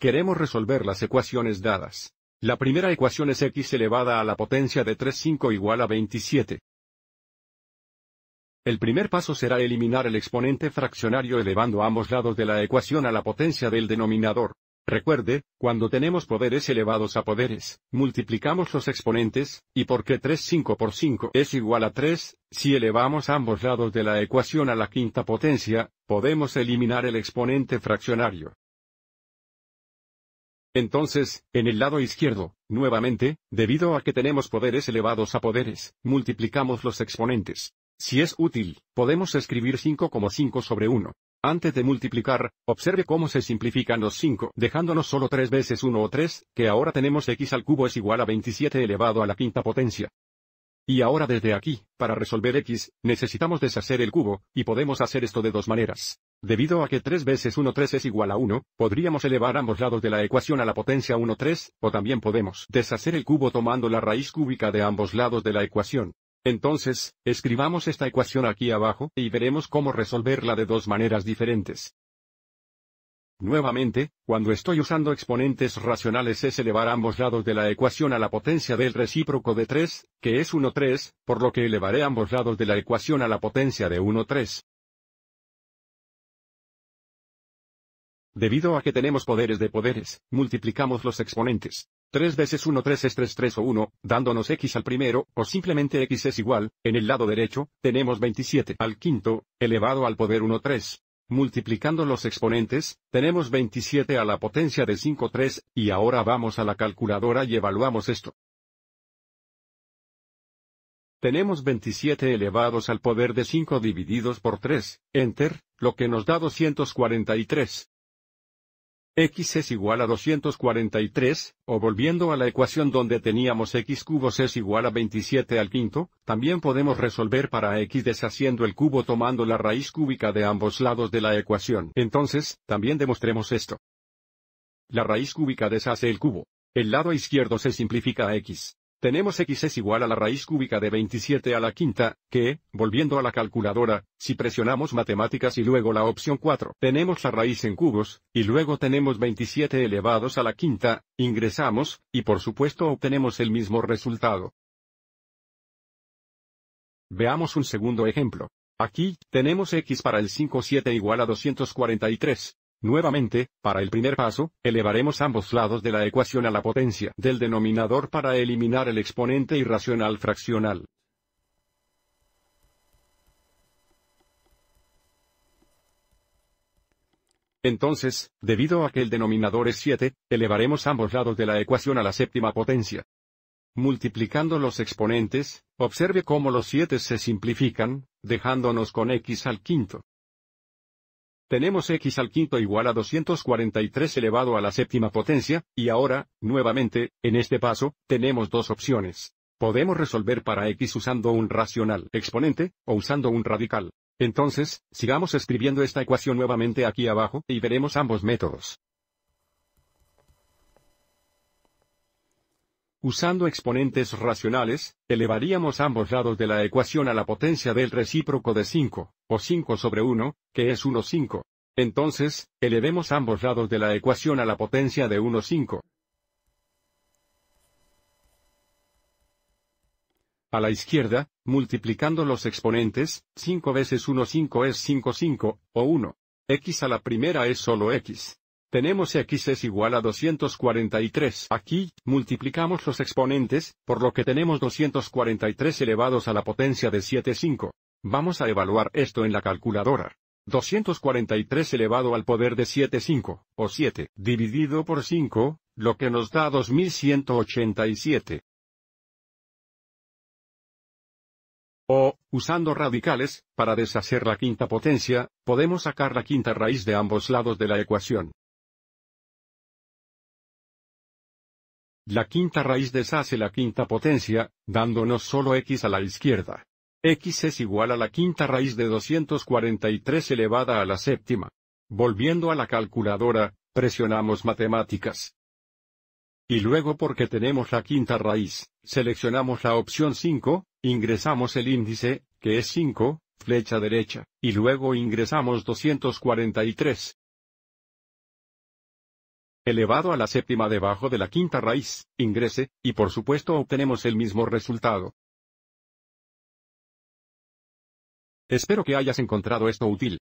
Queremos resolver las ecuaciones dadas. La primera ecuación es x elevada a la potencia de 35 igual a 27. El primer paso será eliminar el exponente fraccionario elevando ambos lados de la ecuación a la potencia del denominador. Recuerde, cuando tenemos poderes elevados a poderes, multiplicamos los exponentes, y porque 35 por 5 es igual a 3, si elevamos ambos lados de la ecuación a la quinta potencia, podemos eliminar el exponente fraccionario. Entonces, en el lado izquierdo, nuevamente, debido a que tenemos poderes elevados a poderes, multiplicamos los exponentes. Si es útil, podemos escribir 5 como 5 sobre 1. Antes de multiplicar, observe cómo se simplifican los 5, dejándonos solo 3 veces 1 o 3, que ahora tenemos x al cubo es igual a 27 elevado a la quinta potencia. Y ahora desde aquí, para resolver x, necesitamos deshacer el cubo, y podemos hacer esto de dos maneras. Debido a que 3 veces 1 3 es igual a 1, podríamos elevar ambos lados de la ecuación a la potencia 1 3, o también podemos deshacer el cubo tomando la raíz cúbica de ambos lados de la ecuación. Entonces, escribamos esta ecuación aquí abajo y veremos cómo resolverla de dos maneras diferentes. Nuevamente, cuando estoy usando exponentes racionales es elevar ambos lados de la ecuación a la potencia del recíproco de 3, que es 1 3, por lo que elevaré ambos lados de la ecuación a la potencia de 1 3. Debido a que tenemos poderes de poderes, multiplicamos los exponentes. 3 veces 1 3 es 3 3 o 1, dándonos x al primero, o simplemente x es igual, en el lado derecho, tenemos 27 al quinto, elevado al poder 1 3. Multiplicando los exponentes, tenemos 27 a la potencia de 5 3, y ahora vamos a la calculadora y evaluamos esto. Tenemos 27 elevados al poder de 5 divididos por 3, enter, lo que nos da 243 x es igual a 243, o volviendo a la ecuación donde teníamos x cubos es igual a 27 al quinto, también podemos resolver para x deshaciendo el cubo tomando la raíz cúbica de ambos lados de la ecuación. Entonces, también demostremos esto. La raíz cúbica deshace el cubo. El lado izquierdo se simplifica a x. Tenemos x es igual a la raíz cúbica de 27 a la quinta, que, volviendo a la calculadora, si presionamos matemáticas y luego la opción 4, tenemos la raíz en cubos, y luego tenemos 27 elevados a la quinta, ingresamos, y por supuesto obtenemos el mismo resultado. Veamos un segundo ejemplo. Aquí, tenemos x para el 5,7 igual a 243, Nuevamente, para el primer paso, elevaremos ambos lados de la ecuación a la potencia del denominador para eliminar el exponente irracional fraccional. Entonces, debido a que el denominador es 7, elevaremos ambos lados de la ecuación a la séptima potencia. Multiplicando los exponentes, observe cómo los 7 se simplifican, dejándonos con x al quinto. Tenemos x al quinto igual a 243 elevado a la séptima potencia, y ahora, nuevamente, en este paso, tenemos dos opciones. Podemos resolver para x usando un racional exponente, o usando un radical. Entonces, sigamos escribiendo esta ecuación nuevamente aquí abajo, y veremos ambos métodos. Usando exponentes racionales, elevaríamos ambos lados de la ecuación a la potencia del recíproco de 5, o 5 sobre 1, que es 1 5. Entonces, elevemos ambos lados de la ecuación a la potencia de 1 5. A la izquierda, multiplicando los exponentes, 5 veces 1 5 es 5 5, o 1. x a la primera es solo x. Tenemos x es igual a 243. Aquí, multiplicamos los exponentes, por lo que tenemos 243 elevados a la potencia de 75. Vamos a evaluar esto en la calculadora. 243 elevado al poder de 75, o 7, dividido por 5, lo que nos da 2187. O, usando radicales, para deshacer la quinta potencia, podemos sacar la quinta raíz de ambos lados de la ecuación. La quinta raíz deshace la quinta potencia, dándonos solo x a la izquierda. x es igual a la quinta raíz de 243 elevada a la séptima. Volviendo a la calculadora, presionamos matemáticas. Y luego porque tenemos la quinta raíz, seleccionamos la opción 5, ingresamos el índice, que es 5, flecha derecha, y luego ingresamos 243 elevado a la séptima debajo de la quinta raíz, ingrese, y por supuesto obtenemos el mismo resultado. Espero que hayas encontrado esto útil.